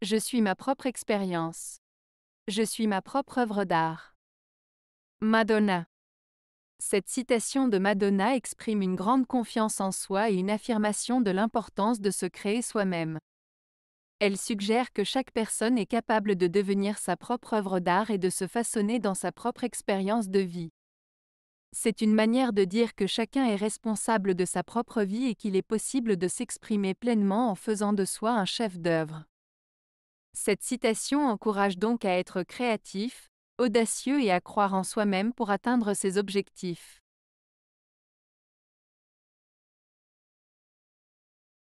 Je suis ma propre expérience. Je suis ma propre œuvre d'art. Madonna. Cette citation de Madonna exprime une grande confiance en soi et une affirmation de l'importance de se créer soi-même. Elle suggère que chaque personne est capable de devenir sa propre œuvre d'art et de se façonner dans sa propre expérience de vie. C'est une manière de dire que chacun est responsable de sa propre vie et qu'il est possible de s'exprimer pleinement en faisant de soi un chef d'œuvre. Cette citation encourage donc à être créatif, audacieux et à croire en soi-même pour atteindre ses objectifs.